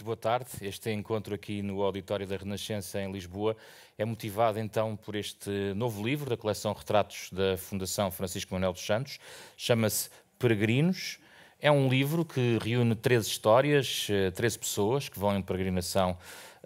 muito boa tarde. Este encontro aqui no Auditório da Renascença, em Lisboa, é motivado então por este novo livro da coleção Retratos da Fundação Francisco Manuel dos Santos. Chama-se Peregrinos. É um livro que reúne 13 histórias, 13 eh, pessoas que vão em peregrinação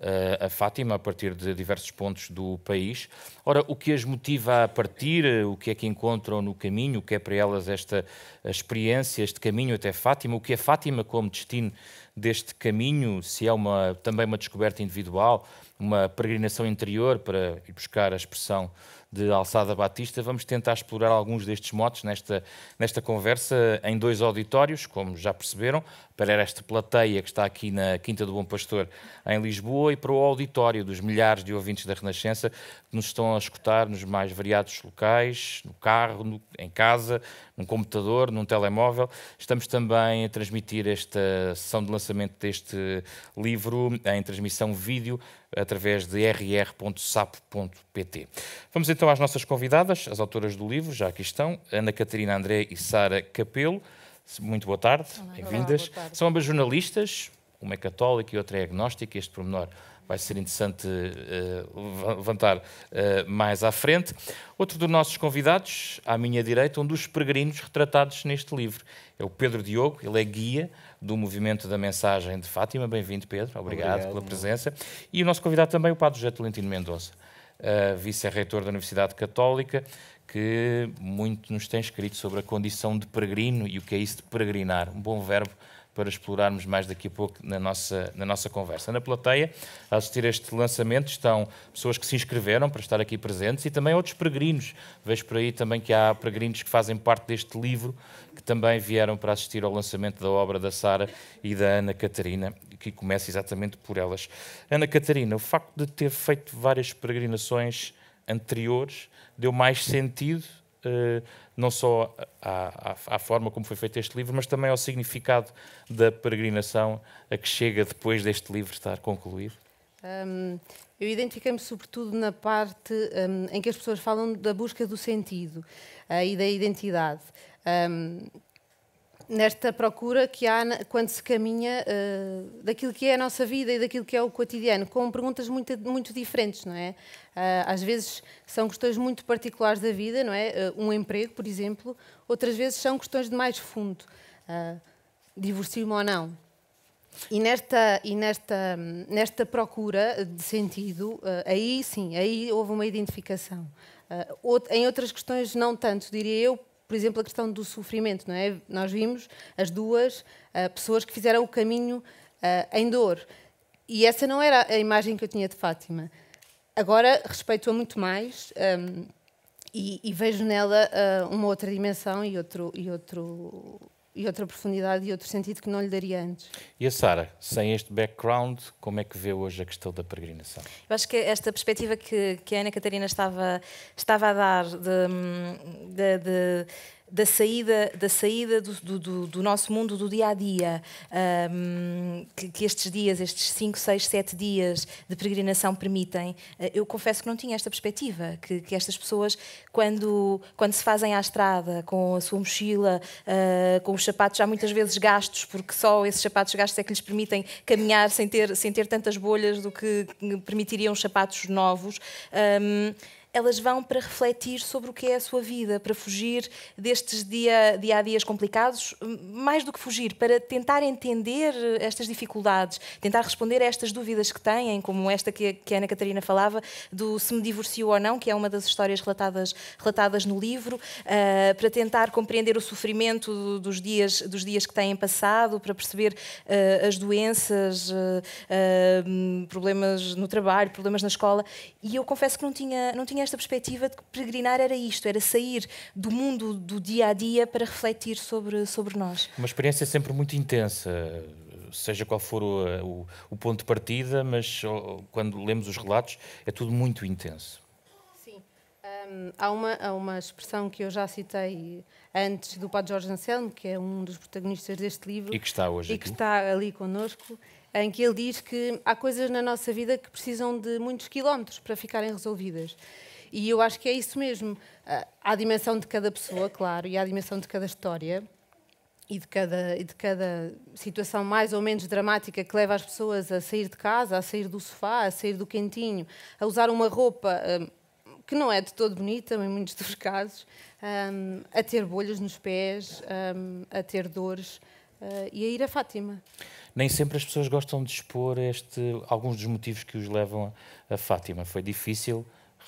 eh, a Fátima a partir de diversos pontos do país. Ora, o que as motiva a partir, eh, o que é que encontram no caminho, o que é para elas esta experiência, este caminho até Fátima, o que é Fátima como destino deste caminho, se é uma, também uma descoberta individual, uma peregrinação interior para ir buscar a expressão de Alçada Batista. Vamos tentar explorar alguns destes motos nesta, nesta conversa em dois auditórios, como já perceberam, para esta plateia que está aqui na Quinta do Bom Pastor, em Lisboa, e para o auditório dos milhares de ouvintes da Renascença que nos estão a escutar nos mais variados locais, no carro, no, em casa, num computador, num telemóvel. Estamos também a transmitir esta sessão de lançamento deste livro em transmissão vídeo através de rr.sapo.pt. Vamos então às nossas convidadas, as autoras do livro, já aqui estão, Ana Catarina André e Sara Capelo. Muito boa tarde, bem-vindas. São ambas jornalistas, uma é católica e outra é agnóstica, este pormenor vai ser interessante uh, levantar uh, mais à frente. Outro dos nossos convidados, à minha direita, um dos peregrinos retratados neste livro, é o Pedro Diogo, ele é guia do movimento da mensagem de Fátima. Bem-vindo, Pedro, obrigado, obrigado pela presença. E o nosso convidado também, o Padre José Tolentino Mendonça, uh, vice-reitor da Universidade Católica, que muito nos tem escrito sobre a condição de peregrino e o que é isso de peregrinar, um bom verbo para explorarmos mais daqui a pouco na nossa, na nossa conversa. Na plateia, a assistir a este lançamento, estão pessoas que se inscreveram para estar aqui presentes e também outros peregrinos. Vejo por aí também que há peregrinos que fazem parte deste livro, que também vieram para assistir ao lançamento da obra da Sara e da Ana Catarina, que começa exatamente por elas. Ana Catarina, o facto de ter feito várias peregrinações anteriores deu mais sentido eh, não só à, à, à, forma como foi feito este livro, mas também ao significado da peregrinação a que chega depois deste livro estar concluído? eu identifiquei-me sobretudo na parte em que as pessoas falam da busca do sentido uh, e da identidade. Um, nesta procura que há quando se caminha uh, daquilo que é a nossa vida e daquilo que é o cotidiano, com perguntas muito, muito diferentes, não é? Uh, às vezes são questões muito particulares da vida, não é? Uh, um emprego, por exemplo, outras vezes são questões de mais fundo, uh, divorcio-me ou não. E nesta, e nesta, nesta procura de sentido, aí sim, aí houve uma identificação. em outras questões, não tanto, diria eu, por exemplo, a questão do sofrimento, não é? Nós vimos as duas uh, pessoas que fizeram o caminho uh, em dor. E essa não era a imagem que eu tinha de Fátima. Agora respeito-a muito mais um, ehm, e, e, vejo nela uh, uma outra dimensão e outro, e outro e outra profundidade e outro sentido que não lhe daria antes. E a Sara, sem este background, como é que vê hoje a questão da peregrinação? Eu acho que esta perspectiva que, que a Ana Catarina estava, estava a dar de, hum, de, de da saída, da saída do, do, do, nosso mundo do dia a dia, um, que, que, estes dias, estes 5, 6, 7 dias de peregrinação permitem, ah, eu confesso que não tinha esta perspectiva, que, que estas pessoas, quando, quando se fazem à estrada com a sua mochila, uh, com os sapatos já muitas vezes gastos, porque só esses sapatos gastos é que lhes permitem caminhar sem ter, sem ter tantas bolhas do que permitiriam os sapatos novos. Um, elas vão para refletir sobre o que é a sua vida, para fugir destes dia, dia a dias complicados, mais do que fugir, para tentar entender estas dificuldades, tentar responder a estas dúvidas que têm, como esta que, que a Ana Catarina falava, do se me divorcio ou não, que é uma das histórias relatadas, relatadas no livro, uh, para tentar compreender o sofrimento dos dias, dos dias que têm passado, para perceber uh, as doenças, uh, problemas no trabalho, problemas na escola. E eu confesso que não tinha, não tinha esta perspectiva de que peregrinar era isto, era sair do mundo do dia a dia para refletir sobre, sobre nós. Uma experiência sempre muito intensa, seja qual for o, o, o ponto de partida, mas quando lemos os relatos é tudo muito intenso. Sim. Um, há, uma, há uma expressão que eu já citei antes do Padre Jorge Anselmo, que é um dos protagonistas deste livro. E que está hoje e aqui. que está ali connosco, em que ele diz que há coisas na nossa vida que precisam de muitos quilómetros para ficarem resolvidas. E eu acho que é isso mesmo. Há ah, a dimensão de cada pessoa, claro, e há a dimensão de cada história e de cada, e de cada situação mais ou menos dramática que leva as pessoas a sair de casa, a sair do sofá, a sair do quentinho, a usar uma roupa ah, que não é de todo bonita, em muitos dos casos, ah, a ter bolhas nos pés, a ter dores. Uh, e a ir a Fátima. Nem sempre as pessoas gostam de expor este, alguns dos motivos que os levam a, a Fátima. Foi difícil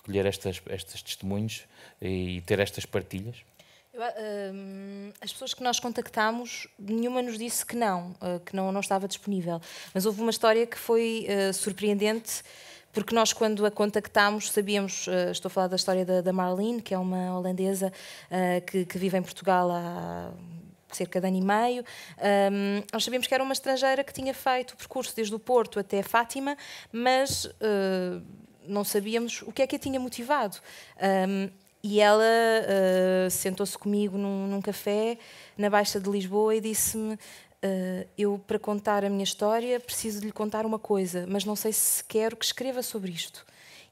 recolher estas, estes testemunhos e ter estas partilhas? Hum, as pessoas que nós contactámos, nenhuma nos disse que não, eh, que não, não estava disponível. Mas houve uma história que foi uh, surpreendente, porque nós, quando a contactámos, sabíamos, uh, estou a falar da história da, da Marlene, que é uma holandesa uh, que, que vive em Portugal há cerca de ano e meio. Um, nós sabíamos que era uma estrangeira que tinha feito o percurso desde o Porto até Fátima, mas uh, não sabíamos o que é que a tinha motivado. Um, e ela uh, sentou-se comigo num, num, café na Baixa de Lisboa e disse-me: uh, Eu, para contar a minha história, preciso de lhe contar uma coisa, mas não sei se quero que escreva sobre isto.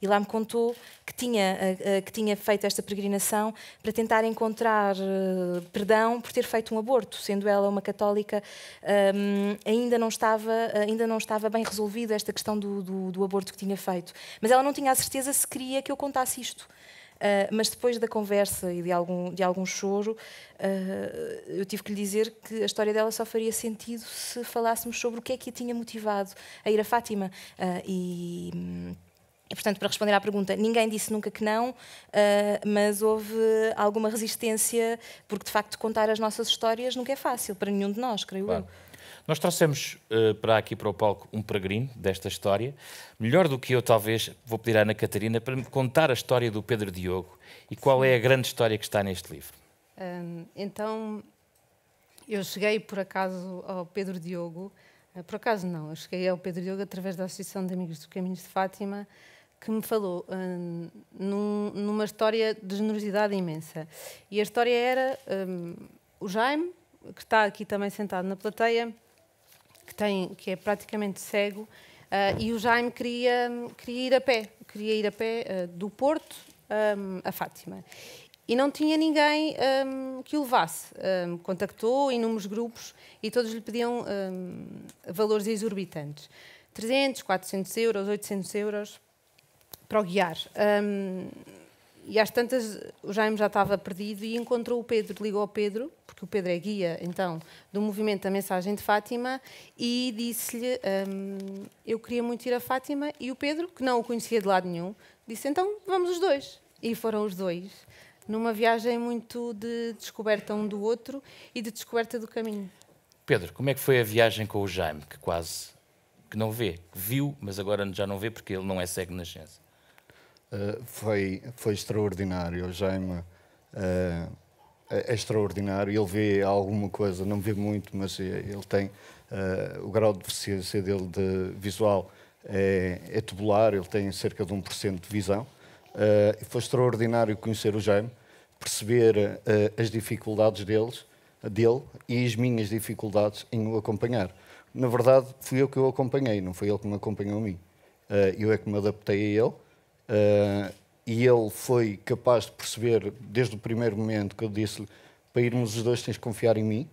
E lá me contou que tinha, que tinha feito esta peregrinação para tentar encontrar eh, perdão por ter feito um aborto, sendo ela uma católica, ehm, ainda não estava, ainda não estava bem resolvida esta questão do, do, do aborto que tinha feito. Mas ela não tinha a certeza se queria que eu contasse isto. Uh, mas depois da conversa e de algum, de algum choro, uh, eu tive que lhe dizer que a história dela só faria sentido se falássemos sobre o que é que a tinha motivado a ir a Fátima. Uh, e hum, portanto, para responder à pergunta, ninguém disse nunca que não, uh, mas houve alguma resistência, porque de facto contar as nossas histórias nunca é fácil para nenhum de nós, creio claro. eu. Nós trouxemos uh, para aqui para o palco um peregrino desta história. Melhor do que eu, talvez, vou pedir à Ana Catarina para me contar a história do Pedro Diogo e qual Sim. é a grande história que está neste livro. Um, então, eu cheguei por acaso ao Pedro Diogo, ah, por acaso não, eu cheguei ao Pedro Diogo através da Associação de Amigos do Caminhos de Fátima que me falou hum, num, numa história de generosidade imensa. E a história era hum, o Jaime, que está aqui também sentado na plateia, que, tem, que é praticamente cego, uh, e o Jaime queria, hum, queria ir a pé, queria ir a pé uh, do Porto um, a Fátima. E não tinha ninguém um, que o levasse. Um, contactou inúmeros grupos e todos lhe pediam valores exorbitantes. 300, 400 euros, 800 euros para o guiar. Um, e às tantas o Jaime já estava perdido e encontrou o Pedro, ligou ao Pedro, porque o Pedro é guia, então, do movimento da mensagem de Fátima, e disse-lhe, um, eu queria muito ir a Fátima, e o Pedro, que não o conhecia de lado nenhum, disse, então, vamos os dois. E foram os dois, numa viagem muito de descoberta um do outro e de descoberta do caminho. Pedro, como é que foi a viagem com o Jaime, que quase, que não vê, viu, mas agora já não vê porque ele não é cego na nascença? Eh, foi, foi extraordinário. O Jaime uh, é extraordinário. Ele vê alguma coisa, não vê muito, mas eh, ele tem uh, o grau de deficiência dele de visual é, é tubular, ele tem cerca de 1% de visão. foi extraordinário conhecer o Jaime, perceber as dificuldades deles, dele e as minhas dificuldades em o acompanhar. Na verdade, fui eu que o acompanhei, não foi ele que me acompanhou a mim. eu é que me adaptei a ele Uh, e ele foi capaz de perceber, desde o primeiro momento que eu disse-lhe, para irmos os dois tens de confiar em mim,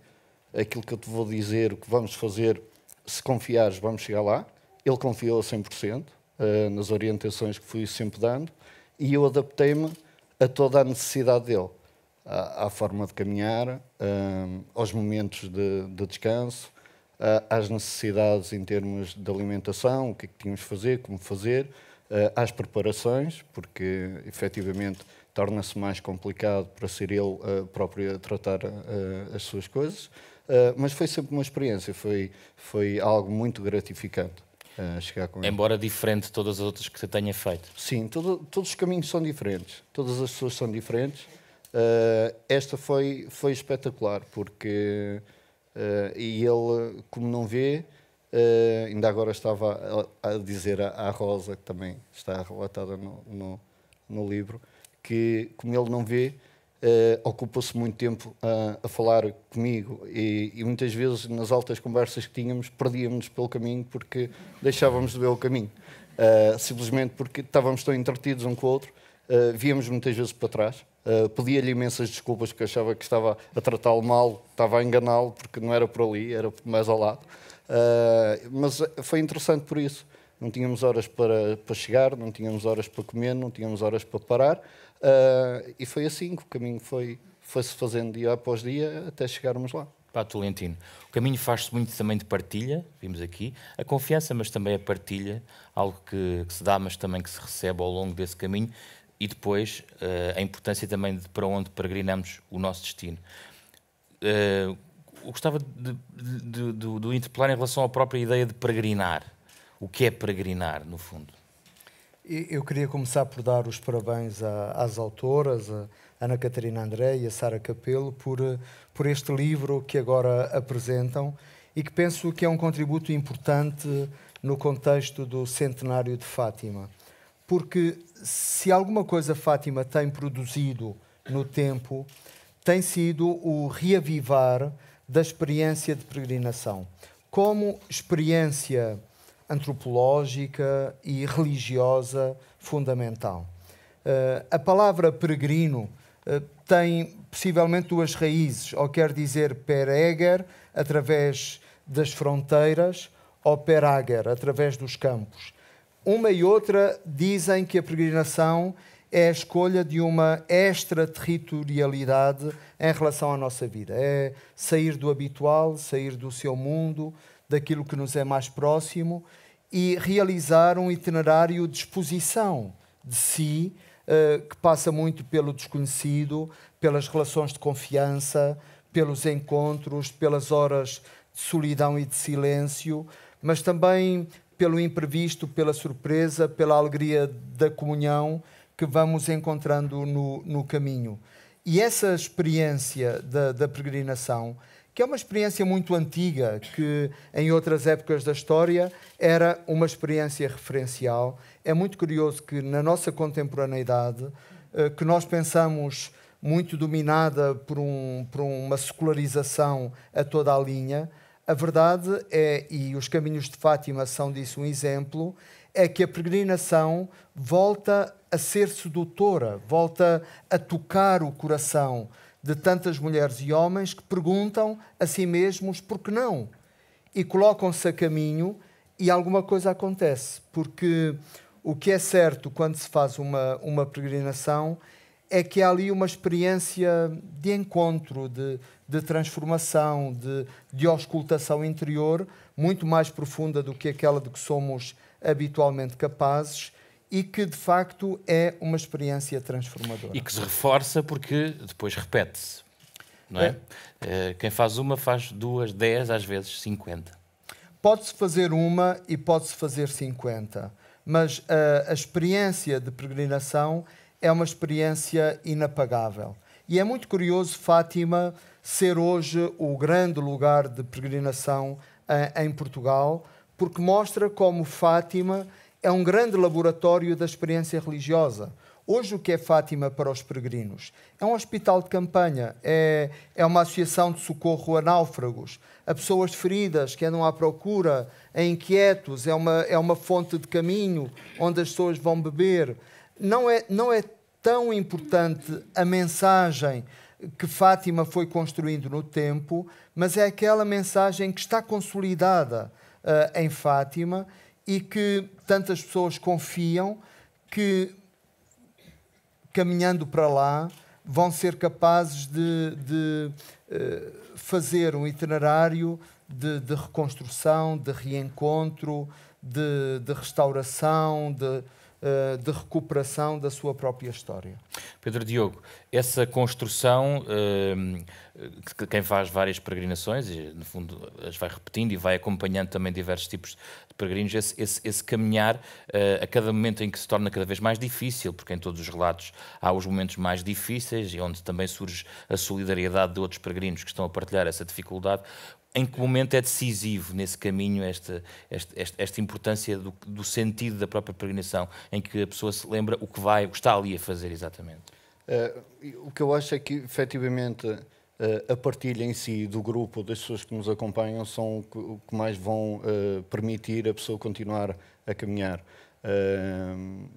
aquilo que eu te vou dizer, o que vamos fazer, se confiares vamos chegar lá. Ele confiou a 100% uh, ah, nas orientações que fui sempre dando e eu adaptei-me a toda a necessidade dele, à, à forma de caminhar, uh, aos momentos de, de descanso, uh, às necessidades em termos de alimentação, o que é que tínhamos de fazer, como fazer, eh, às preparações, porque efetivamente torna-se mais complicado para ser ele uh, próprio a tratar uh, as suas coisas, uh, mas foi sempre uma experiência, foi, foi algo muito gratificante. chegar com Embora ele. diferente de todas as outras que você tenha feito. Sim, todo, todos os caminhos são diferentes, todas as pessoas são diferentes. esta foi, foi espetacular, porque e ele, como não vê, Uh, ainda agora estava a, a dizer à Rosa, que também está relatada no, no, no livro, que como ele não vê, uh, eh, ocupou-se muito tempo a, a falar comigo e, e, muitas vezes nas altas conversas que tínhamos perdíamos pelo caminho porque deixávamos de ver o caminho. Uh, simplesmente porque estávamos tão entretidos um com o outro, uh, víamos muitas vezes para trás. Uh, Pedia-lhe imensas desculpas porque achava que estava a tratá-lo mal, estava a enganá-lo porque não era por ali, era mais ao lado. Ah, mas foi interessante por isso. Não tínhamos horas para, para chegar, não tínhamos horas para comer, não tínhamos horas para parar. Uh, e foi assim que o caminho foi, foi-se fazendo dia após dia até chegarmos lá. Pá, Tolentino, o caminho faz-se muito também de partilha, vimos aqui, a confiança, mas também a partilha, algo que, que se dá, mas também que se recebe ao longo desse caminho, e depois uh, a importância também de para onde peregrinamos o nosso destino. Uh, gostava de, de, de, do interpelar em relação à própria ideia de peregrinar. O que é peregrinar, no fundo? Eu queria começar por dar os parabéns às autoras, a Ana Catarina André e a Sara Capelo, por, por este livro que agora apresentam e que penso que é um contributo importante no contexto do centenário de Fátima. Porque se alguma coisa Fátima tem produzido no tempo, tem sido o reavivar da experiência de peregrinação como experiência antropológica e religiosa fundamental. Uh, a palavra peregrino uh, tem possivelmente duas raízes, ou quer dizer pereger, através das fronteiras, ou perager, através dos campos. Uma e outra dizem que a peregrinação é a escolha de uma extraterritorialidade em relação à nossa vida. É sair do habitual, sair do seu mundo, daquilo que nos é mais próximo e realizar um itinerário de exposição de si, eh, que passa muito pelo desconhecido, pelas relações de confiança, pelos encontros, pelas horas de solidão e de silêncio, mas também pelo imprevisto, pela surpresa, pela alegria da comunhão que vamos encontrando no, no caminho. E essa experiência da, da peregrinação, que é uma experiência muito antiga, que em outras épocas da história era uma experiência referencial. É muito curioso que na nossa contemporaneidade, eh, que nós pensamos muito dominada por, um, por uma secularização a toda a linha, a verdade é, e os caminhos de Fátima são disso um exemplo, é que a peregrinação volta a ser sedutora, volta a tocar o coração de tantas mulheres e homens que perguntam a si mesmos por que não e colocam-se a caminho e alguma coisa acontece, porque o que é certo quando se faz uma, uma peregrinação é que há ali uma experiência de encontro, de, de transformação, de, de auscultação interior, muito mais profunda do que aquela de que somos habitualmente capazes e que de facto é uma experiência transformadora. E que se reforça porque depois repete-se. Não é? é? Eh, quem faz uma faz duas, dez, às vezes cinquenta. Pode-se fazer uma e pode-se fazer cinquenta, mas a experiência de peregrinação é uma experiência inapagável. E é muito curioso Fátima ser hoje o grande lugar de peregrinação eh, em Portugal, porque mostra como Fátima é um grande laboratório da experiência religiosa. Hoje, o que é Fátima para os peregrinos? É um hospital de campanha, é, é uma associação de socorro a náufragos, a pessoas feridas que andam à procura, a inquietos, é uma, é uma fonte de caminho onde as pessoas vão beber. Não é, não é tão importante a mensagem que Fátima foi construindo no tempo, mas é aquela mensagem que está consolidada uh, em Fátima e que tantas pessoas confiam que, caminhando para lá, vão ser capazes de, de eh, fazer um itinerário de, de, reconstrução, de reencontro, de, de restauração, de eh, de recuperação da sua própria história. Pedro Diogo, essa construção, eh, quem faz várias peregrinações, e no fundo as vai repetindo e vai acompanhando também diversos tipos de peregrinos, esse, esse, esse caminhar eh, a cada momento em que se torna cada vez mais difícil, porque em todos os relatos há os momentos mais difíceis e onde também surge a solidariedade de outros peregrinos que estão a partilhar essa dificuldade em que momento é decisivo nesse caminho esta, esta, esta, esta importância do, do, sentido da própria peregrinação, em que a pessoa se lembra o que vai, o que está ali a fazer exatamente? Uh, o que eu acho é que, efetivamente, uh, a partilha em si do grupo, das pessoas que nos acompanham, são o que, o que mais vão uh, permitir a pessoa continuar a caminhar.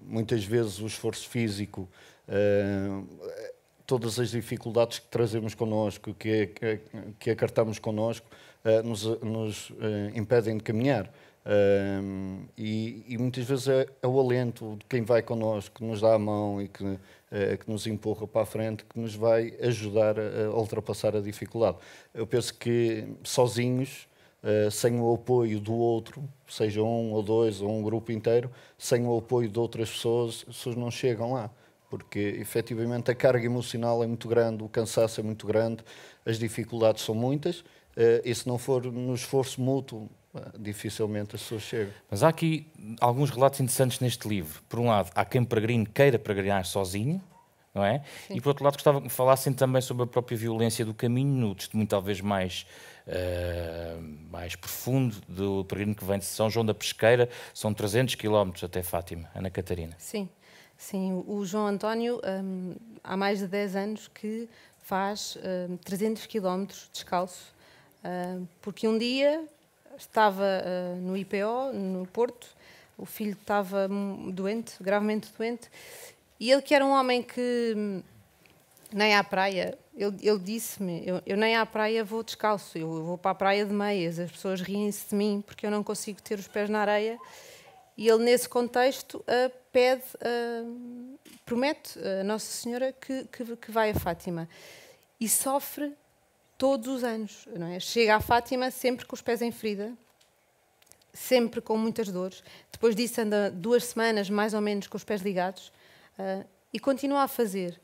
muitas vezes o esforço físico todas as dificuldades que trazemos connosco, que, é, que, é, que acartamos connosco, eh, nos, eh, nos eh, impedem de caminhar. Um, e, e, muitas vezes é, é, o alento de quem vai connosco, que nos dá a mão e que, uh, que nos empurra para a frente, que nos vai ajudar a, a ultrapassar a dificuldade. Eu penso que sozinhos, uh, sem o apoio do outro, seja um ou dois ou um grupo inteiro, sem o apoio de outras pessoas, as pessoas não chegam lá. Porque efetivamente a carga emocional é muito grande, o cansaço é muito grande, as dificuldades são muitas eh, e se não for no esforço mútuo, eh, dificilmente as pessoas chegam. Mas há aqui alguns relatos interessantes neste livro. Por um lado, há quem peregrine queira peregrinar sozinho, não é? Sim. E por outro lado, gostava que falassem também sobre a própria violência do caminho, no testemunho talvez mais, uh, mais profundo do peregrino que vem de São João da Pesqueira, são 300 quilómetros até Fátima, Ana Catarina. Sim, sim. O João António, um, ehm, há mais de 10 anos que faz um, ehm, 300 quilómetros descalço ah, porque um dia estava ah, no IPO, no Porto, o filho estava doente, gravemente doente, e ele que era um homem que hum, nem à praia, ele, ele disse-me, eu, eu, nem à praia vou descalço, eu, eu vou para a praia de meias, as pessoas riem-se de mim porque eu não consigo ter os pés na areia, e ele nesse contexto uh, pede, uh, promete a Nossa Senhora que, que, que vai a Fátima, e sofre todos os anos. Não é? Chega à Fátima sempre com os pés em ferida, sempre com muitas dores. Depois disso anda duas semanas mais ou menos com os pés ligados uh, e continua a fazer.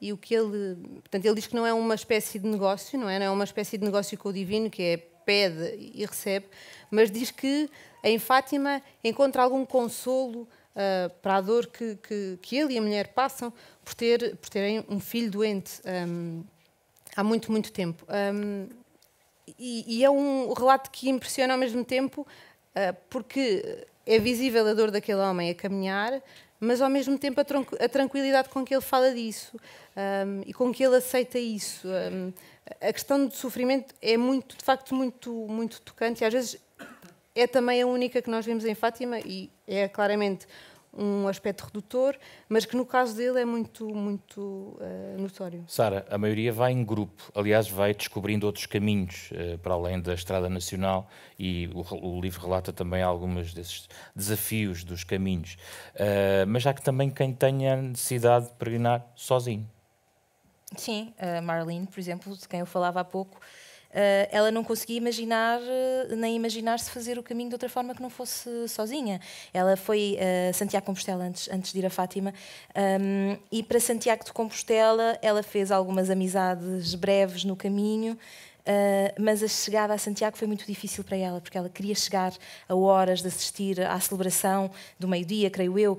E o que ele, portanto, ele diz que não é uma espécie de negócio, não é? Não é uma espécie de negócio com o divino que é pede e recebe, mas diz que em Fátima encontra algum consolo uh, para a dor que, que, que, ele e a mulher passam por, ter, por terem um filho doente. Um, ah, há muito, muito tempo. Um, e, e, é um relato que impressiona ao mesmo tempo, uh, porque é visível a dor daquele homem a caminhar, mas ao mesmo tempo a, a tranquilidade com que ele fala disso um, e com que ele aceita isso. Um, a questão do sofrimento é muito, de facto, muito, muito tocante e às vezes é também a única que nós vemos em Fátima e é claramente um aspecto redutor, mas que no caso dele é muito, muito uh, notório. Sara, a maioria vai em grupo, aliás, vai descobrindo outros caminhos uh, para além da Estrada Nacional e o, o, livro relata também alguns desses desafios dos caminhos. Uh, mas há que também quem tenha necessidade de peregrinar sozinho. Sim, a Marlene, por exemplo, de quem eu falava há pouco, Uh, ela não conseguia imaginar uh, nem imaginar-se fazer o caminho de outra forma que não fosse sozinha. Ela foi a uh, eh, Santiago de Compostela antes, antes de ir a Fátima um, ehm, e para Santiago de Compostela ela fez algumas amizades breves no caminho ah, mas a chegada a Santiago foi muito difícil para ela, porque ela queria chegar a horas de assistir à celebração do meio-dia, creio eu, uh,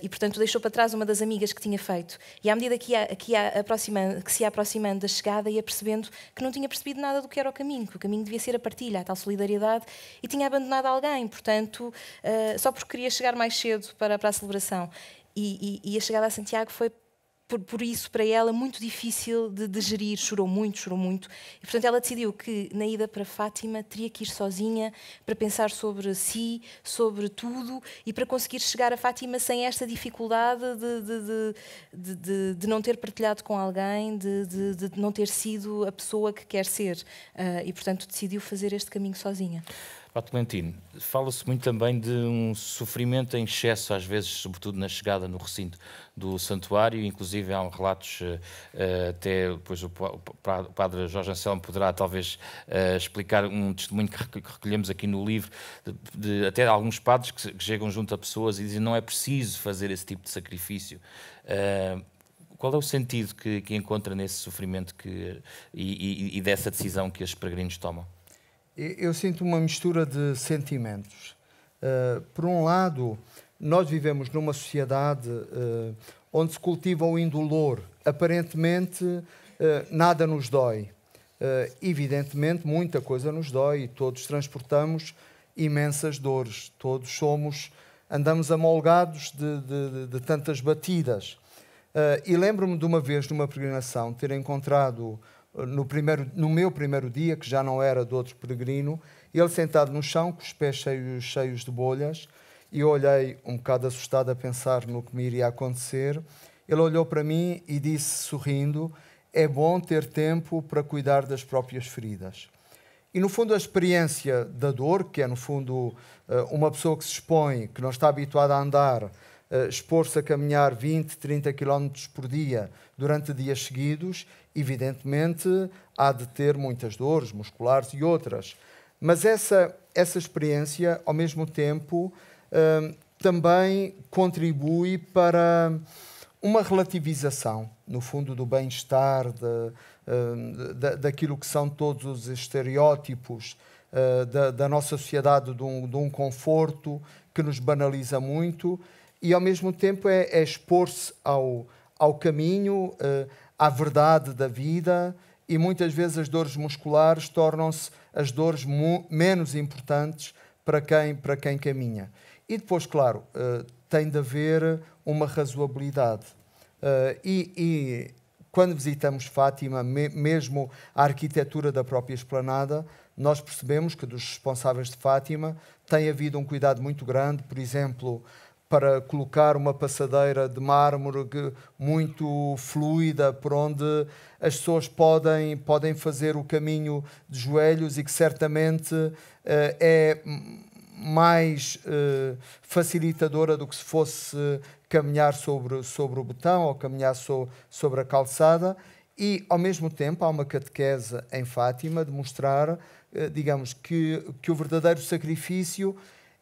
e portanto deixou para trás uma das amigas que tinha feito. E à medida que, ia, que, ia aproximando, que se ia aproximando da chegada, ia percebendo que não tinha percebido nada do que era o caminho, que o caminho devia ser a partilha, a tal solidariedade, e tinha abandonado alguém, portanto, uh, só porque queria chegar mais cedo para, para a celebração. E, e, e a chegada a Santiago foi por, por, isso, para ela, muito difícil de, de gerir. Chorou muito, chorou muito. E, portanto, ela decidiu que, na ida para Fátima, teria que ir sozinha para pensar sobre si, sobre tudo e para conseguir chegar a Fátima sem esta dificuldade de, de, de não ter partilhado com alguém, de, não ter sido a pessoa que quer ser. Uh, e, portanto, decidiu fazer este caminho sozinha. Pato Tolentino, fala-se muito também de um sofrimento em excesso, às vezes, sobretudo na chegada no recinto do santuário, inclusive há relatos, eh, eh, até depois o, padre Jorge Anselmo poderá talvez eh, explicar um testemunho que recolhemos aqui no livro, de, de até alguns padres que, chegam junto a pessoas e dizem não é preciso fazer esse tipo de sacrifício. qual é o sentido que, que, encontra nesse sofrimento que, e, e, e dessa decisão que os peregrinos tomam? eu sinto uma mistura de sentimentos. Uh, por um lado, nós vivemos numa sociedade uh, onde se cultiva o indolor. Aparentemente, uh, nada nos dói. evidentemente, muita coisa nos dói. Todos transportamos imensas dores. Todos somos, andamos amolgados de, de, de tantas batidas. e lembro-me de uma vez, numa peregrinação, ter encontrado no, primeiro, no meu primeiro dia, que já não era do outro peregrino, ele sentado no chão, com os pés cheios, cheios de bolhas, e eu olhei um bocado assustado a pensar no que me iria acontecer. Ele olhou para mim e disse, sorrindo: É bom ter tempo para cuidar das próprias feridas. E no fundo, a experiência da dor, que é no fundo eh, uma pessoa que se expõe, que não está habituada a andar, eh, expor-se a caminhar 20, 30 quilómetros por dia durante dias seguidos evidentemente, há de ter muitas dores musculares e outras. Mas essa, essa experiência, ao mesmo tempo, hum, também contribui para uma relativização, no fundo, do bem-estar, hum, daquilo que são todos os estereótipos hum, da, da, nossa sociedade, de um, de um, conforto que nos banaliza muito, e ao mesmo tempo é, é expor-se ao, ao caminho, à verdade da vida e muitas vezes as dores musculares tornam-se as dores menos importantes para quem, para quem caminha. E depois, claro, uh, tem de haver uma razoabilidade. Uh, e, e, quando visitamos Fátima, me, mesmo a arquitetura da própria esplanada, nós percebemos que dos responsáveis de Fátima tem havido um cuidado muito grande, por exemplo, para colocar uma passadeira de mármore muito fluida, por onde as pessoas podem, podem fazer o caminho de joelhos e que certamente eh, é mais eh, facilitadora do que se fosse caminhar sobre, sobre o botão ou caminhar so, sobre a calçada. E, ao mesmo tempo, há uma catequese em Fátima de mostrar, eh, digamos, que, que o verdadeiro sacrifício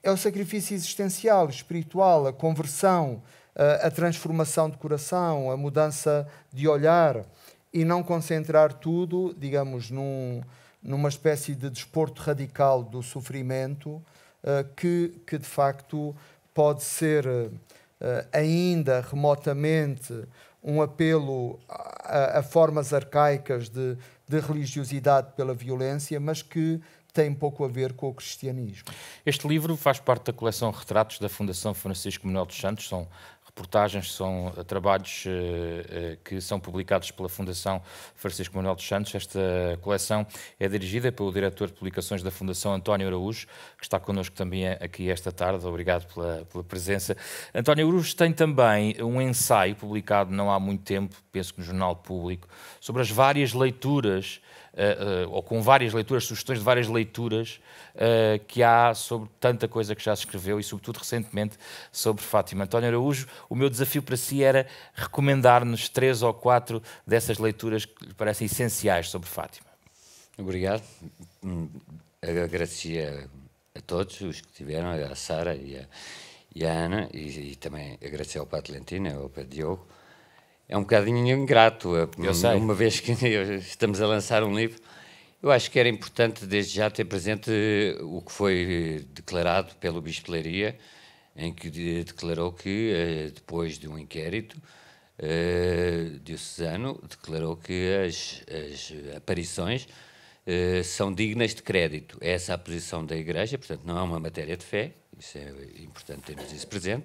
é o sacrifício existencial, espiritual, a conversão, a, transformação de coração, a mudança de olhar e não concentrar tudo, digamos, num, numa espécie de desporto radical do sofrimento eh, que, que de facto pode ser eh, ainda remotamente um apelo a, a formas arcaicas de, de religiosidade pela violência, mas que tem pouco a ver com o cristianismo. Este livro faz parte da coleção Retratos da Fundação Francisco Manuel dos Santos, são reportagens, são eh, trabalhos uh, uh, que são publicados pela Fundação Francisco Manuel dos Santos. Esta coleção é dirigida pelo diretor de publicações da Fundação, António Araújo, que está connosco também aqui esta tarde. Obrigado pela, pela presença. António Araújo tem também um ensaio publicado não há muito tempo, penso que no Jornal Público, sobre as várias leituras eh, eh, ou com várias leituras, sugestões de várias leituras uh, que há sobre tanta coisa que já se escreveu e, sobretudo, recentemente sobre Fátima. António Araújo, o meu desafio para si era recomendar-nos três ou quatro dessas leituras que lhe parecem essenciais sobre Fátima. Obrigado. Hum, agradecia a todos os que tiveram, a Sara e a, e a Ana, e, e, também agradecer ao Pato Lentino ao Pedro Diogo é um bocadinho ingrato. Eu sei. Uma vez que estamos a lançar um livro, eu acho que era importante desde já ter presente o que foi declarado pelo Bispo Leiria, em que declarou que, eh, depois de um inquérito uh, eh, diocesano, declarou que as, as aparições eh, são dignas de crédito. É essa é a posição da Igreja, portanto, não é uma matéria de fé, isso é importante termos isso presente.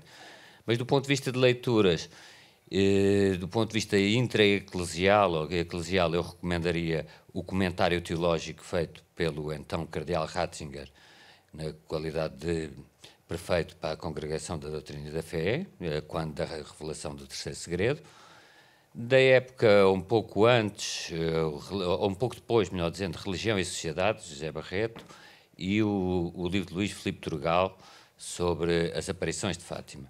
Mas do ponto de vista de leituras, eh, do ponto de vista intra-eclesial ou eclesial, eu recomendaria o comentário teológico feito pelo então Cardeal Ratzinger, na qualidade de prefeito para a Congregação da Doutrina e da Fé, eh, quando da revelação do Terceiro Segredo. Da época, um pouco antes, eh, ou um pouco depois, melhor dizendo, Religião e Sociedade, José Barreto, e o, o livro de Luís Filipe Turgal sobre as aparições de Fátima.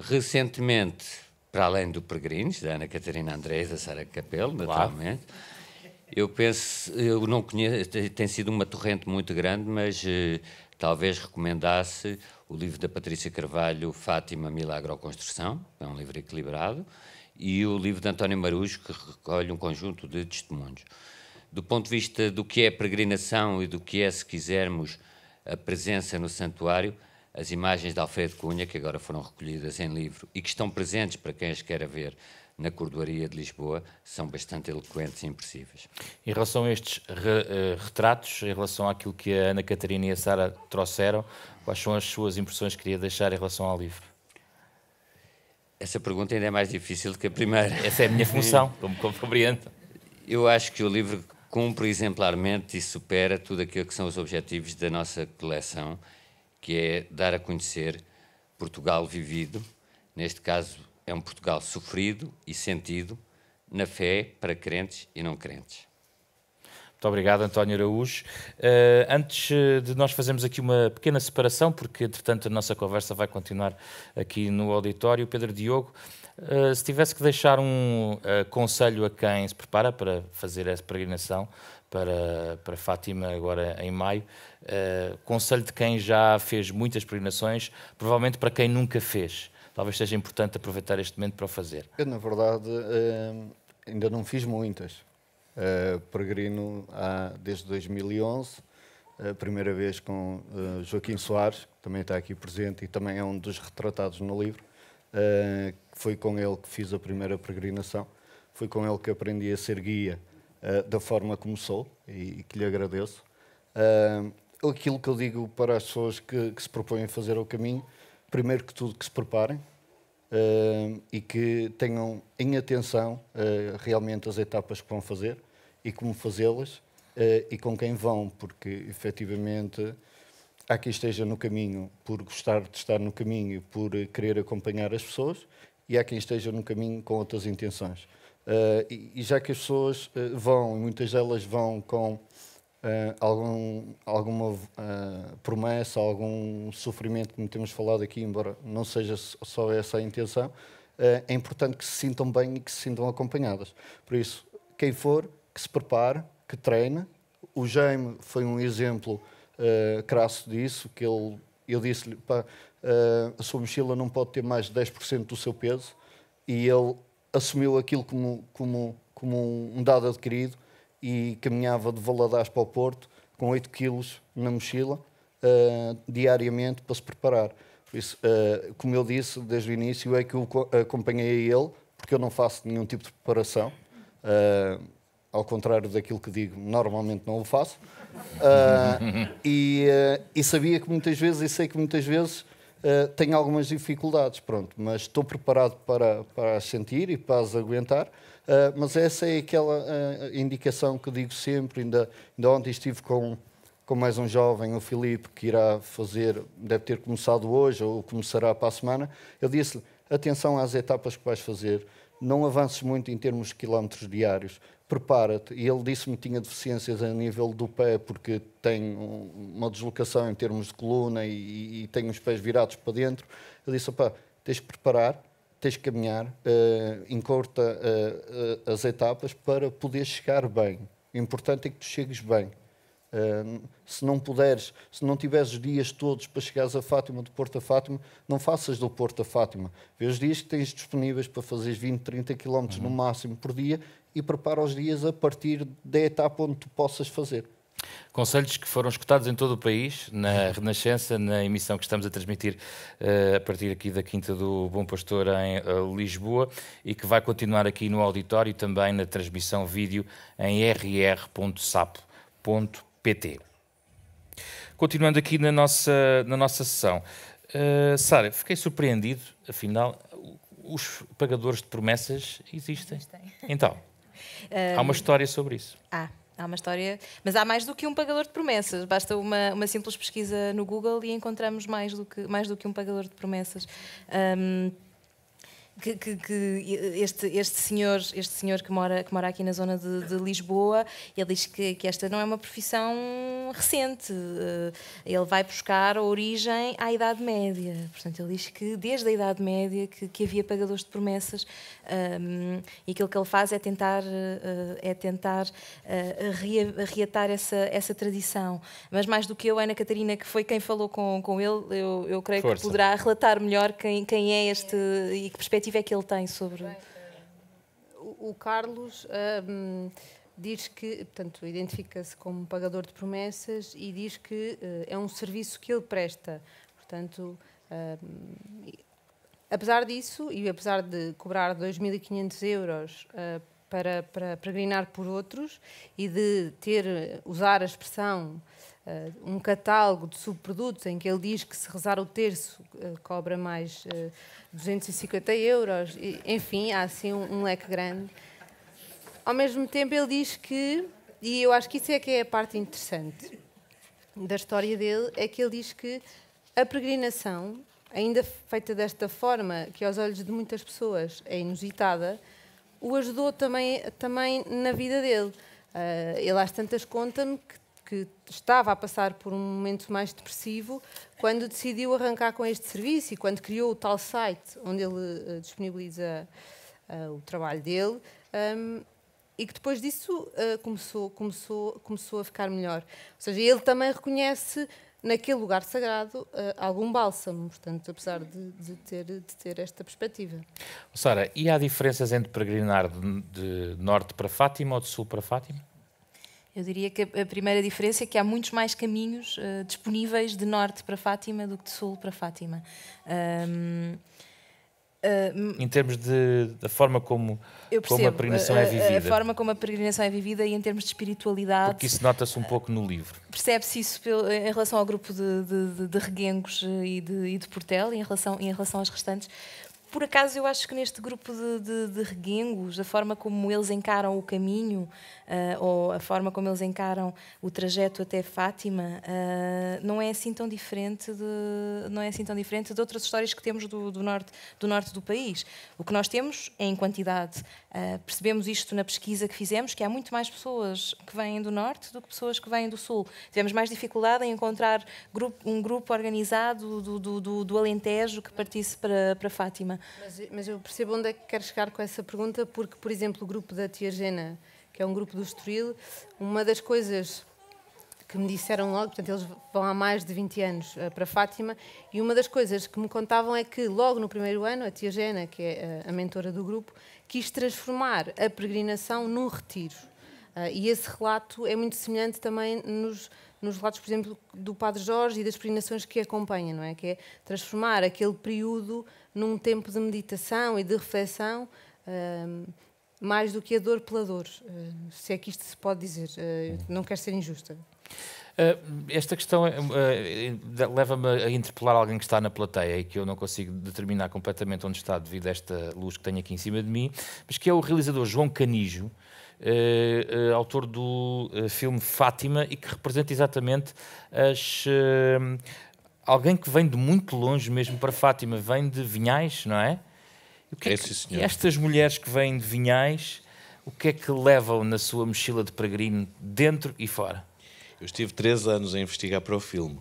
Recentemente, para além do Peregrinos, da Ana Catarina Andrés, da Sara Capelo, naturalmente. Claro. Eu penso, eu não conheço, tem sido uma torrente muito grande, mas eh, talvez recomendasse o livro da Patrícia Carvalho, Fátima, Milagre ou Construção, é um livro equilibrado, e o livro de António Marujo, que recolhe um conjunto de testemunhos. Do ponto de vista do que é peregrinação e do que é, se quisermos, a presença no santuário, as imagens de Alfredo Cunha, que agora foram recolhidas em livro e que estão presentes para quem as quer ver na Cordoaria de Lisboa, são bastante eloquentes e impressivas. Em relação a estes re, uh, retratos, em relação àquilo que a Ana Catarina e a Sara trouxeram, quais são as suas impressões que queria deixar em relação ao livro? Essa pergunta ainda é mais difícil do que a primeira. Essa é a minha função, como compreendo. Eu acho que o livro cumpre exemplarmente e supera tudo aquilo que são os objetivos da nossa coleção que é dar a conhecer Portugal vivido, neste caso é um Portugal sofrido e sentido, na fé para crentes e não crentes. Muito obrigado, António Araújo. Uh, antes eh, de nós fazermos aqui uma pequena separação, porque entretanto a nossa conversa vai continuar aqui no auditório, Pedro Diogo, uh, se tivesse que deixar um uh, conselho a quem se prepara para fazer essa peregrinação, para, para Fátima, agora em maio. Uh, conselho de quem já fez muitas peregrinações, provavelmente para quem nunca fez. Talvez seja importante aproveitar este momento para o fazer. Eu, na verdade, uh, ainda não fiz muitas. Uh, peregrino há, desde 2011, a primeira vez com Joaquim Soares, que também está aqui presente e também é um dos retratados no livro. foi com ele que fiz a primeira peregrinação, foi com ele que aprendi a ser guia eh, da forma como sou e, e que lhe agradeço. Uh, aquilo que eu digo para as pessoas que, que, se propõem a fazer o caminho, primeiro que tudo que se preparem eh, e que tenham em atenção realmente as etapas que vão fazer e como fazê-las e com quem vão, porque efetivamente há quem esteja no caminho por gostar de estar no caminho, e por querer acompanhar as pessoas, e há quem esteja no caminho com outras intenções. Uh, e, e, já que as pessoas uh, vão, e muitas delas vão com uh, algum, alguma promessa, algum sofrimento, como temos falado aqui, embora não seja só essa a intenção, é importante que se sintam bem e que se sintam acompanhadas. Por isso, quem for, que se prepare, que treine. O Jaime foi um exemplo crasso disso, que ele, eu disse-lhe, a sua mochila não pode ter mais de 10% do seu peso, e ele assumiu aquilo como, como, como um dado adquirido e caminhava de Valadares para o Porto com 8 quilos na mochila uh, diariamente para se preparar. Por isso, uh, como eu disse desde o início, é que eu acompanhei ele, porque eu não faço nenhum tipo de preparação. Uh, ao contrário daquilo que digo, normalmente não o faço. e, e sabia que muitas vezes, e sei que muitas vezes, eh, tenho algumas dificuldades, pronto, mas estou preparado para, para as sentir e para as aguentar. Uh, mas essa é aquela uh, indicação que digo sempre. Ainda, ainda ontem estive com, com mais um jovem, o Filipe, que irá fazer, deve ter começado hoje ou começará para a semana. Eu disse-lhe: atenção às etapas que vais fazer não avances muito em termos de quilómetros diários, prepara-te. E ele disse-me que tinha deficiências a nível do pé, porque tem uma deslocação em termos de coluna e, e tem os pés virados para dentro. Eu disse, opa, tens que preparar, tens que caminhar, uh, eh, encurta uh, eh, uh, eh, as etapas para poder chegar bem. O importante é que tu chegues bem. Ah, se não puderes, se não tiveres dias todos para chegares a Fátima, do Porto a Fátima, não faças do Porto a Fátima. Vê os dias que tens disponíveis para fazeres 20, 30 km uhum. no máximo por dia e prepara os dias a partir da etapa onde tu possas fazer. Conselhos que foram escutados em todo o país, na Renascença, na emissão que estamos a transmitir uh, a partir aqui da Quinta do Bom Pastor em uh, Lisboa e que vai continuar aqui no auditório e também na transmissão vídeo em rr.sapo.com PT. Continuando aqui na nossa, na nossa sessão. Uh, Sara, fiquei surpreendido, afinal, os pagadores de promessas existem. existem. Então, há uma história sobre isso. Há. Há uma história, mas há mais do que um pagador de promessas. Basta uma, uma simples pesquisa no Google e encontramos mais do que, mais do que um pagador de promessas. Um, que, que, que, este, este, senhor, este senhor que, mora, que mora aqui na zona de, de Lisboa, ele diz que, que, esta não é uma profissão recente. Eh, ele vai buscar a origem à Idade Média. Portanto, ele diz que desde a Idade Média que, que havia pagadores de promessas um, eh, e aquilo que ele faz é tentar, eh, é tentar uh, reatar essa, essa tradição. Mas mais do que eu, Ana Catarina, que foi quem falou com, com ele, eu, eu creio Força. que poderá relatar melhor quem, quem é este e que perspectiva perspectiva é que ele tem sobre. Eh, o, Carlos um, diz que, portanto, identifica-se como pagador de promessas e diz que uh, é um serviço que ele presta. Portanto, apesar disso, e apesar de cobrar 2.500 euros uh, para, para peregrinar por outros e de ter usar a expressão eh, um catálogo de subprodutos em que ele diz que se rezar o terço eh, cobra mais 250 eh, euros. enfim, há assim um, um leque grande. Ao mesmo tempo, ele diz que, e eu acho que isso é que é a parte interessante da história dele, é que ele diz que a peregrinação, ainda feita desta forma, que aos olhos de muitas pessoas é inusitada, o ajudou também, também na vida dele. Uh, ele às tantas conta-me que que estava a passar por um momento mais depressivo, quando decidiu arrancar com este serviço e quando criou o tal site onde ele uh, disponibiliza uh, o trabalho dele, um, e que depois disso uh, começou, começou, começou a ficar melhor. Ou seja, ele também reconhece naquele lugar sagrado uh, algum bálsamo, portanto, apesar de, de, ter, de ter esta perspectiva. Sara, e há diferenças entre peregrinar de, de norte para Fátima ou de sul para Fátima? Eu diria que a primeira diferença é que há muitos mais caminhos uh, disponíveis de norte para Fátima do que de sul para Fátima. Um, Uh, ah, em termos de, da forma como, percebo, como a peregrinação é vivida. A forma como a peregrinação é vivida e em termos de espiritualidade. Porque isso nota-se um pouco no livro. Percebe-se isso em relação ao grupo de, de, de reguengos eh, e de, e de Portel, e em relação, em relação aos restantes, por acaso eu acho que neste grupo de, de, de reguengos, a forma como eles encaram o caminho, uh, ou a forma como eles encaram o trajeto até Fátima, uh, não é assim tão diferente de, não é assim tão diferente de outras histórias que temos do, do norte, do norte do país. O que nós temos é em quantidade. Uh, percebemos isto na pesquisa que fizemos, que há muito mais pessoas que vêm do norte do que pessoas que vêm do sul. Tivemos mais dificuldade em encontrar grupo, um grupo organizado do, do, do, do Alentejo que partisse para, para Fátima. Mas, mas, eu percebo onde é que quero chegar com essa pergunta, porque, por exemplo, o grupo da Tia Gena, que é um grupo do Estoril, uma das coisas que me disseram logo, portanto, eles vão há mais de 20 anos eh, para Fátima, e uma das coisas que me contavam é que logo no primeiro ano, a Tia Gena, que é eh, a mentora do grupo, quis transformar a peregrinação num retiro. Eh, e esse relato é muito semelhante também nos, nos relatos, por exemplo, do Padre Jorge e das peregrinações que acompanha, não é? Que é transformar aquele período num tempo de meditação e de reflexão, mais do que a dor pela dor, uh, se é que isto se pode dizer. Uh, não quero ser injusta. Uh, esta questão leva-me a interpelar alguém que está na plateia e que eu não consigo determinar completamente onde está devido a esta luz que tenho aqui em cima de mim, mas que é o realizador João Canijo, Uh, uh, autor do uh, filme Fátima e que representa exatamente as, alguém que vem de muito longe mesmo para Fátima, vem de Vinhais, não é? E o que é, é que, sim, estas mulheres que vêm de Vinhais, o que é que levam na sua mochila de peregrino dentro e fora? Eu estive três anos a investigar para o filme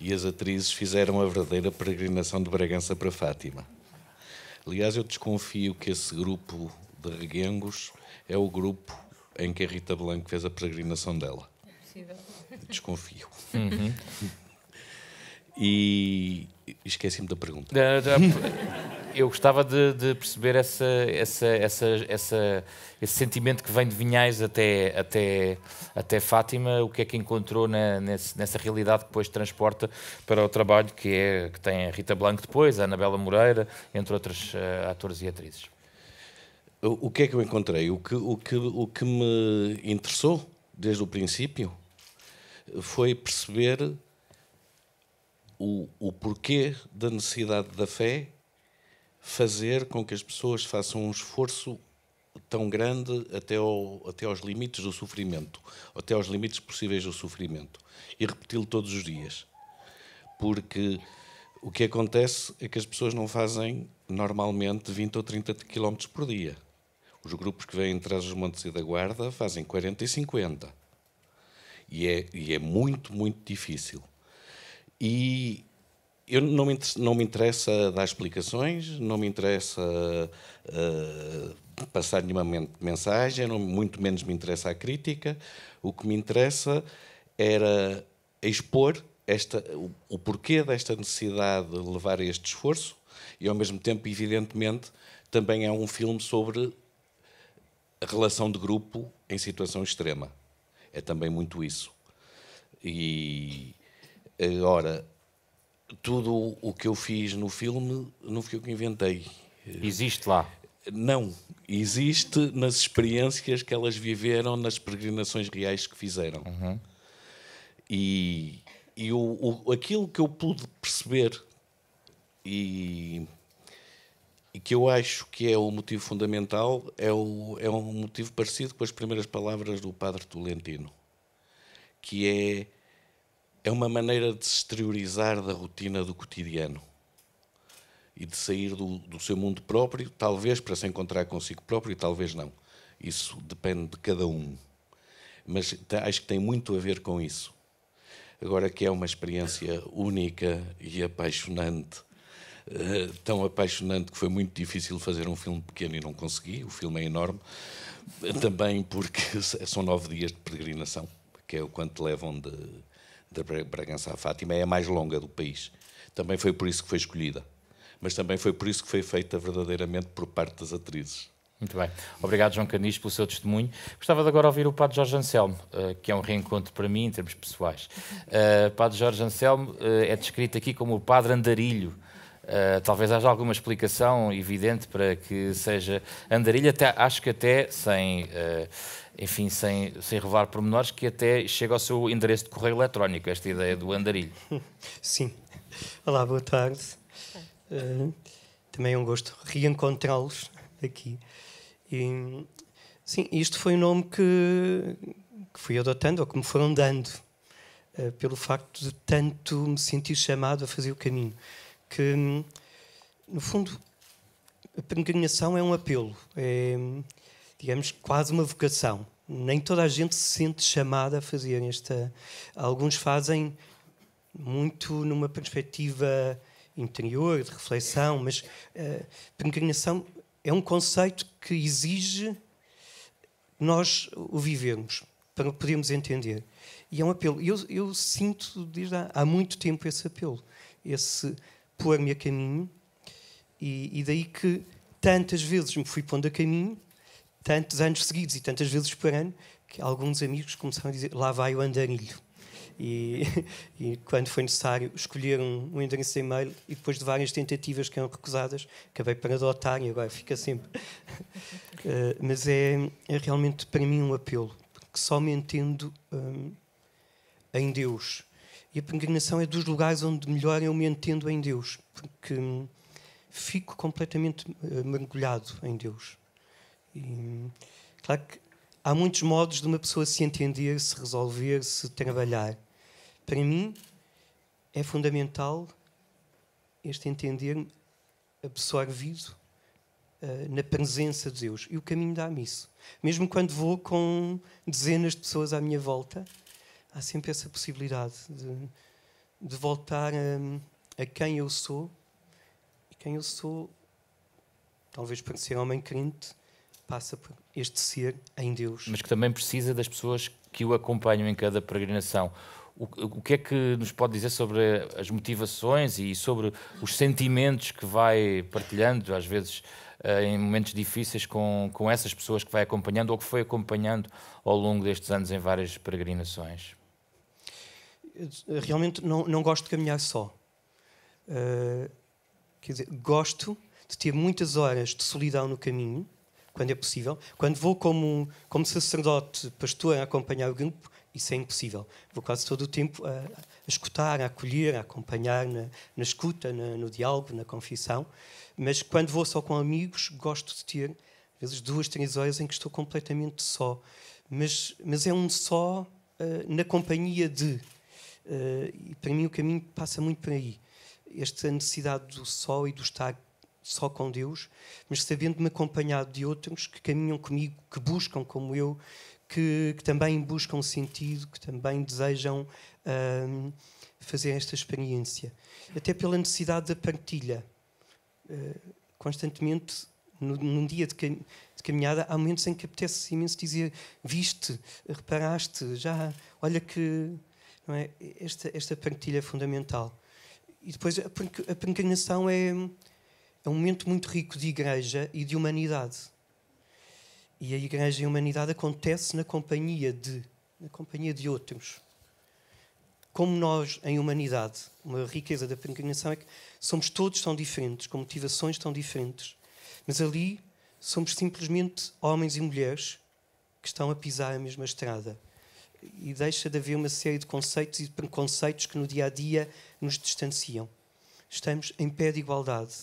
e as atrizes fizeram a verdadeira peregrinação de Bragança para Fátima. Aliás, eu desconfio que esse grupo de reguengos é o grupo em que a Rita Blanco fez a peregrinação dela. É possível. Desconfio. Uhum. E esqueci-me da pergunta. Eu gostava de, de perceber essa, essa, essa, essa, esse sentimento que vem de Vinhais até, até, até Fátima, o que é que encontrou na, nessa, nessa realidade que depois transporta para o trabalho que, é, que tem a Rita Blanco depois, a Anabela Moreira, entre outros uh, eh, atores e atrizes. O, o que é que eu encontrei? O que, o que, o que me interessou desde o princípio foi perceber o, o porquê da necessidade da fé fazer com que as pessoas façam um esforço tão grande até, ao, até aos limites do sofrimento, até aos limites possíveis do sofrimento, e repeti-lo todos os dias. Porque o que acontece é que as pessoas não fazem normalmente 20 ou 30 km por dia. Os grupos que vêm atrás dos Montes e da Guarda fazem 40 e 50. E é, e é muito, muito difícil. E eu não me, não me interessa dar explicações, não me interessa uh, passar nenhuma mensagem, não, muito menos me interessa a crítica. O que me interessa era expor esta, o, o porquê desta necessidade de levar a este esforço e, ao mesmo tempo, evidentemente, também é um filme sobre a relação de grupo em situação extrema. É também muito isso. E Agora, eh, tudo o que eu fiz no filme não foi o que inventei. Eh, existe lá? Não. Existe nas experiências que elas viveram, nas peregrinações reais que fizeram. Uhum. E, e o, o, aquilo que eu pude perceber e, e, que eu acho que é o motivo fundamental é, o, é um motivo parecido com as primeiras palavras do Padre Tolentino, que é é uma maneira de se exteriorizar da rotina do cotidiano e de sair do, do, seu mundo próprio, talvez para se encontrar consigo próprio, talvez não. Isso depende de cada um. Mas acho que tem muito a ver com isso. Agora que é uma experiência única e apaixonante, uh, tão apaixonante que foi muito difícil fazer um filme pequeno e não consegui, o filme é enorme, também porque são nove dias de peregrinação, que é o quanto levam de da Bragança à Fátima é a mais longa do país. Também foi por isso que foi escolhida. Mas também foi por isso que foi feita verdadeiramente por parte das atrizes. Muito bem. Obrigado, João Canis, pelo seu testemunho. Gostava de agora ouvir o Padre Jorge Anselmo, eh, que é um reencontro para mim em termos pessoais. Eh, padre Jorge Anselmo eh, é descrito aqui como o Padre Andarilho. talvez haja alguma explicação evidente para que seja andarilho, até, acho que até sem enfim, sem, sem revelar pormenores, que até chega ao seu endereço de correio eletrónico, esta ideia do andarilho. Sim. Olá, boa tarde. Uh, também é um gosto reencontrá-los aqui. E, sim, isto foi um nome que, que fui adotando, ou que me foram dando, uh, pelo facto de tanto me sentir chamado a fazer o caminho. Que, no fundo, a peregrinação é um apelo. É, digamos, quase uma vocação. Nem toda a gente se sente chamada a fazer esta. Alguns fazem muito numa perspectiva interior, de reflexão, mas uh, peregrinação é um conceito que exige nós o vivermos para o podermos entender. E é um apelo. Eu, eu sinto desde há, há, muito tempo esse apelo, esse pôr-me a caminho, e, e daí que tantas vezes me fui pondo a caminho tantos anos seguidos e tantas vezes por ano que alguns amigos começaram a dizer: lá vai o andarilho. E, e, quando foi necessário escolher um, um endereço de e-mail e depois de várias tentativas que eram recusadas, acabei por adotar e agora fica sempre. Uh, mas é, é, realmente para mim um apelo, porque só me entendo um, em Deus. E a peregrinação é dos lugares onde melhor eu me entendo em Deus, porque um, fico completamente eh, mergulhado em Deus. E, claro que há muitos modos de uma pessoa se entender, se resolver, se trabalhar. Para mim, é fundamental este entender absorvido uh, na presença de Deus. E o caminho dá-me isso. Mesmo quando vou com dezenas de pessoas à minha volta, há sempre essa possibilidade de, de voltar a, eh, a, quem eu sou. E quem eu sou, talvez para ser homem crente, passa por este ser em Deus. Mas que também precisa das pessoas que o acompanham em cada peregrinação. O, o que é que nos pode dizer sobre as motivações e sobre os sentimentos que vai partilhando, às vezes eh, em momentos difíceis, com, com essas pessoas que vai acompanhando ou que foi acompanhando ao longo destes anos em várias peregrinações? Realmente não, não gosto de caminhar só. Uh, quer dizer, gosto de ter muitas horas de solidão no caminho, quando é possível. Quando vou como, como sacerdote, pastor, a acompanhar o grupo, isso é impossível. Vou quase todo o tempo a, a escutar, a acolher, a acompanhar na, na escuta, na, no diálogo, na confissão. Mas quando vou só com amigos, gosto de ter, às vezes, duas, três horas em que estou completamente só. Mas, mas é um só uh, na companhia de. Uh, e para mim o caminho passa muito por aí. Esta necessidade do só e do estar só com Deus, mas sabendo-me acompanhado de outros que caminham comigo, que buscam como eu, que, que também buscam sentido, que também desejam hum, fazer esta experiência. Até pela necessidade da partilha. Eh, constantemente, no, num dia de, cam de, caminhada, há momentos em que apetece imenso dizer: Viste, reparaste, já, olha que. Não é? esta, esta partilha é fundamental. E depois a, a peregrinação é é um momento muito rico de igreja e de humanidade. E a igreja e a humanidade acontece na companhia de, na companhia de outros. Como nós, em humanidade, uma riqueza da peregrinação é que somos todos tão diferentes, com motivações tão diferentes, mas ali somos simplesmente homens e mulheres que estão a pisar a mesma estrada. E deixa de haver uma série de conceitos e preconceitos que no dia a dia nos distanciam. Estamos em pé de igualdade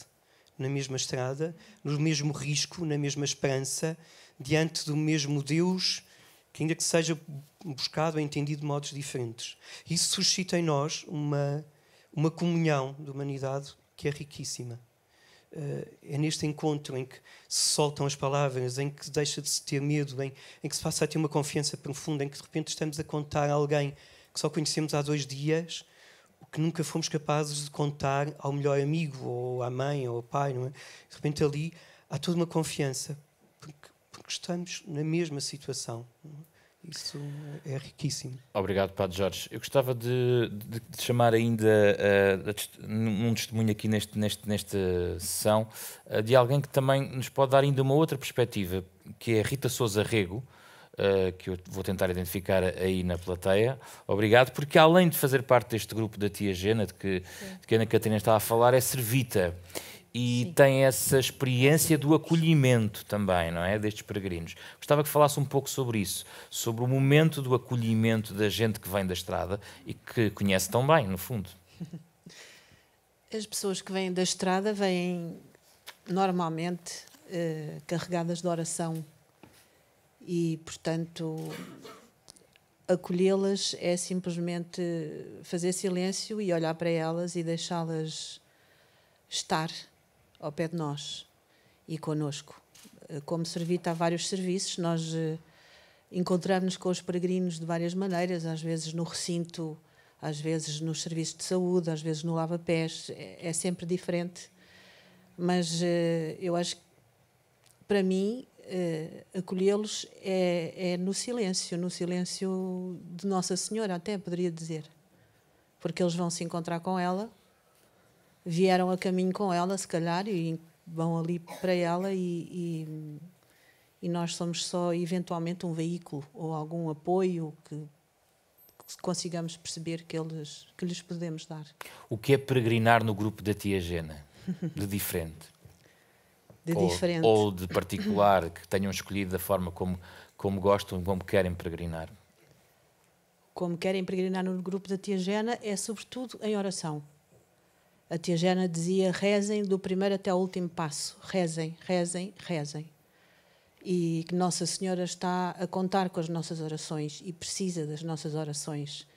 na mesma estrada, no mesmo risco, na mesma esperança, diante do mesmo Deus, que ainda que seja buscado ou entendido de modos diferentes. Isso suscita em nós uma, uma comunhão de humanidade que é riquíssima. Eh, é neste encontro em que se soltam as palavras, em que deixa de se ter medo, em, em que se passa a ter uma confiança profunda, em que de repente estamos a contar a alguém que só conhecemos há dois dias que nunca fomos capazes de contar ao melhor amigo, ou à mãe, ou ao pai. É? De repente ali há toda uma confiança, porque, porque estamos na mesma situação. É? Isso é riquíssimo. Obrigado, Padre Jorge. Eu gostava de, de, de chamar ainda uh, eh, um testemunho aqui neste, neste, nesta sessão uh, de alguém que também nos pode dar ainda uma outra perspectiva, que é Rita Souza Rego, uh, que eu vou tentar identificar aí na plateia. Obrigado, porque além de fazer parte deste grupo da Tia Gena, de que, de que a Ana Catarina estava a falar, é servita e Sim. tem essa experiência do acolhimento também, não é? Destes peregrinos. Gostava que falasse um pouco sobre isso, sobre o momento do acolhimento da gente que vem da estrada e que conhece tão bem, no fundo. As pessoas que vêm da estrada vêm normalmente eh, carregadas de oração e, portanto, acolhê-las é simplesmente fazer silêncio e olhar para elas e deixá-las estar ao pé de nós e conosco. Como servita há vários serviços, nós eh, encontramos-nos com os peregrinos de várias maneiras, às vezes no recinto, às vezes nos serviços de saúde, às vezes no lava-pés, é, é sempre diferente. Mas eh, eu acho que, para mim, uh, acolhê-los é, é, no silêncio, no silêncio de Nossa Senhora, até poderia dizer. Porque eles vão se encontrar com ela, vieram a caminho com ela, se calhar, e vão ali para ela, e, e, e nós somos só eventualmente um veículo ou algum apoio que consigamos perceber que, eles, que lhes podemos dar. O que é peregrinar no grupo da Tia Gena, de diferente? de ou, diferente. ou de particular que tenham escolhido da forma como, como gostam, como querem peregrinar? Como querem peregrinar no grupo da Tia Gena é sobretudo em oração. A Tia Gena dizia: rezem do primeiro até o último passo, rezem, rezem, rezem. E que Nossa Senhora está a contar com as nossas orações e precisa das nossas orações.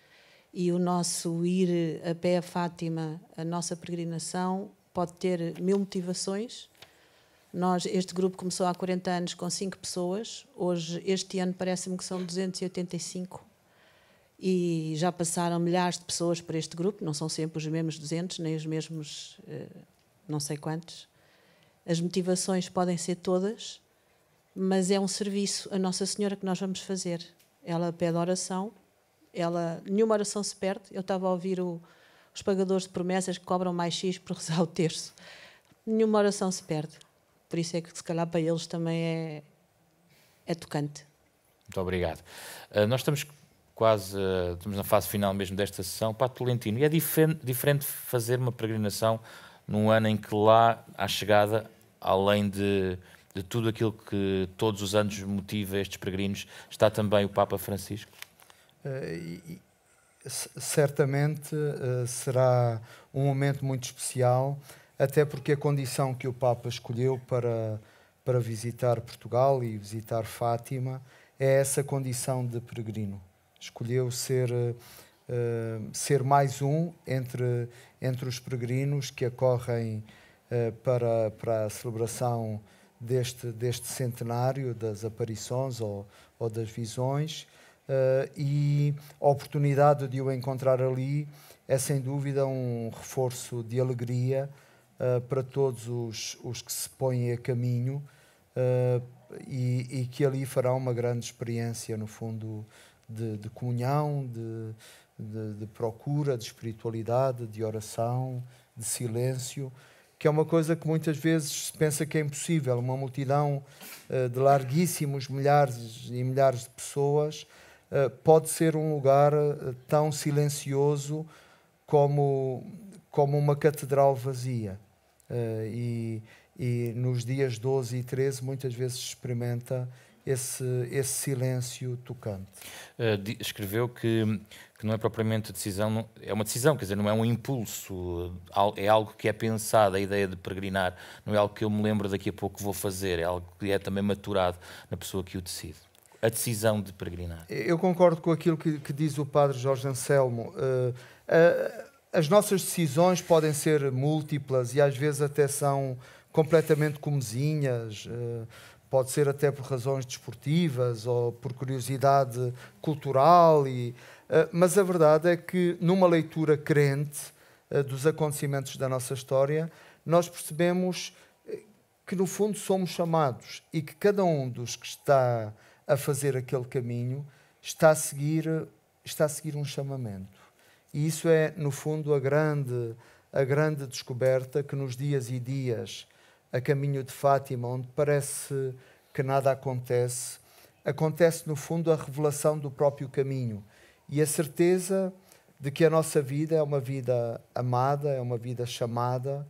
E o nosso ir a pé a Fátima, a nossa peregrinação, pode ter mil motivações, nós, este grupo começou há 40 anos com 5 pessoas, hoje, este ano, parece-me que são 285 e já passaram milhares de pessoas para este grupo, não são sempre os mesmos 200, nem os mesmos eh, não sei quantos. As motivações podem ser todas, mas é um serviço a Nossa Senhora que nós vamos fazer. Ela pede oração, ela nenhuma oração se perde. Eu estava a ouvir o, os pagadores de promessas que cobram mais X por rezar o terço. Nenhuma oração se perde. Por isso é que, se calhar, para eles também é, é tocante. Muito obrigado. Uh, nós estamos quase, uh, estamos na fase final mesmo desta sessão. Pato Tolentino, e é diferente, diferente fazer uma peregrinação num ano em que lá, à chegada, além de, de tudo aquilo que todos os anos motiva estes peregrinos, está também o Papa Francisco? Uh, certamente será um momento muito especial até porque a condição que o Papa escolheu para, para visitar Portugal e visitar Fátima é essa condição de peregrino. Escolheu ser, uh, ser mais um entre, entre os peregrinos que acorrem uh, para, para a celebração deste, deste centenário das aparições ou, ou das visões. Uh, e a oportunidade de o encontrar ali é sem dúvida um reforço de alegria eh, para todos os, os que se põem a caminho uh, e, e, que ali fará uma grande experiência, no fundo, de, de comunhão, de, de, de, procura, de espiritualidade, de oração, de silêncio, que é uma coisa que muitas vezes se pensa que é impossível. Uma multidão uh, de larguíssimos milhares e milhares de pessoas pode ser um lugar tão silencioso como, como uma catedral vazia. Eh, e, e nos dias 12 e 13 muitas vezes experimenta esse, esse silêncio tocante. Uh, escreveu que, que não é propriamente decisão, não, é uma decisão, quer dizer, não é um impulso, eh, é algo que é pensado, a ideia de peregrinar, não é algo que eu me lembro daqui a pouco que vou fazer, é algo que é também maturado na pessoa que o decide. A decisão de peregrinar. Eu concordo com aquilo que, que diz o padre Jorge Anselmo. Uh, uh, as nossas decisões podem ser múltiplas e às vezes até são completamente comezinhas, eh, pode ser até por razões desportivas ou por curiosidade cultural, e, eh, mas a verdade é que numa leitura crente eh, dos acontecimentos da nossa história, nós percebemos que no fundo somos chamados e que cada um dos que está a fazer aquele caminho está a seguir, está a seguir um chamamento e isso é, no fundo, a grande, a grande descoberta que nos dias e dias, a caminho de Fátima, onde parece que nada acontece, acontece, no fundo, a revelação do próprio caminho e a certeza de que a nossa vida é uma vida amada, é uma vida chamada,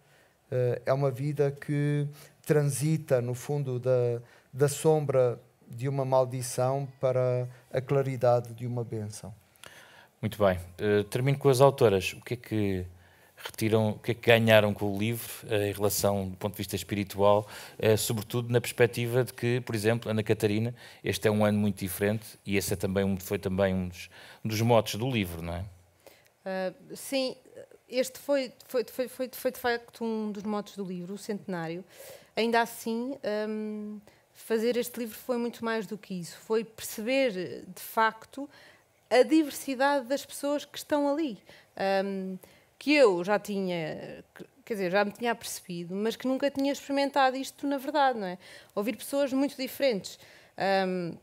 eh, é uma vida que transita, no fundo, da, da sombra de uma maldição para a claridade de uma bênção. Muito bem. Uh, termino com as autoras. O que é que retiram, o que é que ganharam com o livro uh, em relação do ponto de vista espiritual, uh, sobretudo na perspectiva de que, por exemplo, Ana Catarina, este é um ano muito diferente e esse é também um, foi também um dos, um dos motes do livro, não é? sim, este foi, foi, foi, foi, foi de facto um dos motes do livro, o centenário. Ainda assim, um, ehm, fazer este livro foi muito mais do que isso. Foi perceber, de facto, a diversidade das pessoas que estão ali. Um, que eu já tinha, quer dizer, já me tinha percebido, mas que nunca tinha experimentado isto na verdade, não é? Ouvir pessoas muito diferentes. Um,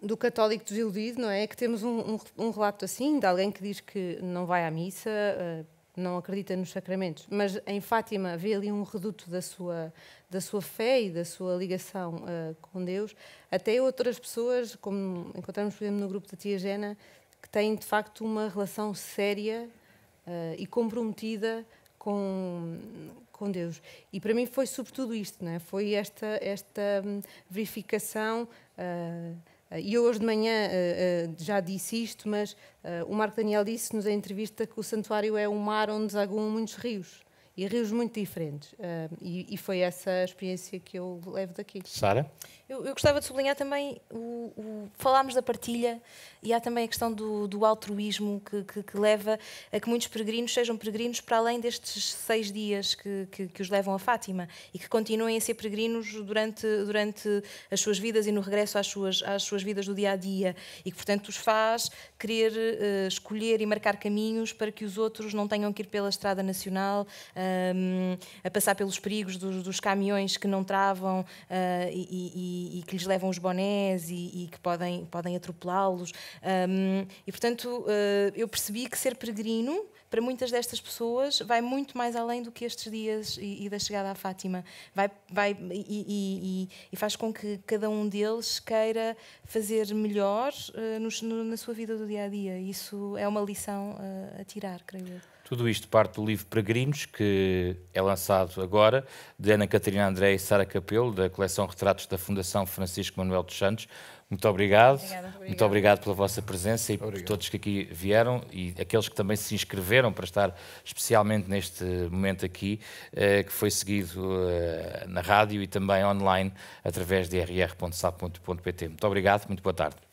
do católico desiludido, não é? Que temos um, um, um, relato assim, de alguém que diz que não vai à missa, uh, não acredita nos sacramentos, mas em Fátima vê ali um reduto da sua da sua fé e da sua ligação uh, com Deus, até outras pessoas, como encontramos, por exemplo, no grupo da Tia Jena, que têm de facto uma relação séria uh, e comprometida com, com Deus. E para mim foi sobretudo isto, não é? foi esta, esta hum, verificação. Uh, e eu hoje de manhã já disse isto, mas o Marco Daniel disse-nos em entrevista que o santuário é um mar onde desaguam muitos rios e rios muito diferentes. Uh, e, e, foi essa a experiência que eu levo daqui. Sara? Eu, eu, gostava de sublinhar também, o, o, falámos da partilha e há também a questão do, do altruísmo que, que, que, leva a que muitos peregrinos sejam peregrinos para além destes seis dias que, que, que, os levam a Fátima e que continuem a ser peregrinos durante, durante as suas vidas e no regresso às suas, às suas vidas do dia a dia e que, portanto, os faz querer uh, escolher e marcar caminhos para que os outros não tenham que ir pela estrada nacional. Uh, a passar pelos perigos dos, dos caminhões que não travam uh, e, e, e, que lhes levam os bonés e, e que podem, podem atropelá-los. Um, e, portanto, uh, eu percebi que ser peregrino para muitas destas pessoas vai muito mais além do que estes dias e, e da chegada à Fátima. Vai, vai e, e, e, faz com que cada um deles queira fazer melhor uh, eh, no, no, na sua vida do dia a dia. Isso é uma lição uh, a tirar, creio eu. Tudo isto parte do livro Peregrinos, que é lançado agora, de Ana Catarina André e Sara Capelo, da coleção Retratos da Fundação Francisco Manuel dos Santos. Muito obrigado. Obrigada, obrigado. Muito obrigado pela vossa presença e obrigado. por todos que aqui vieram e aqueles que também se inscreveram para estar especialmente neste momento aqui, eh, que foi seguido eh, na rádio e também online através de rr.sap.pt. Muito obrigado, muito boa tarde.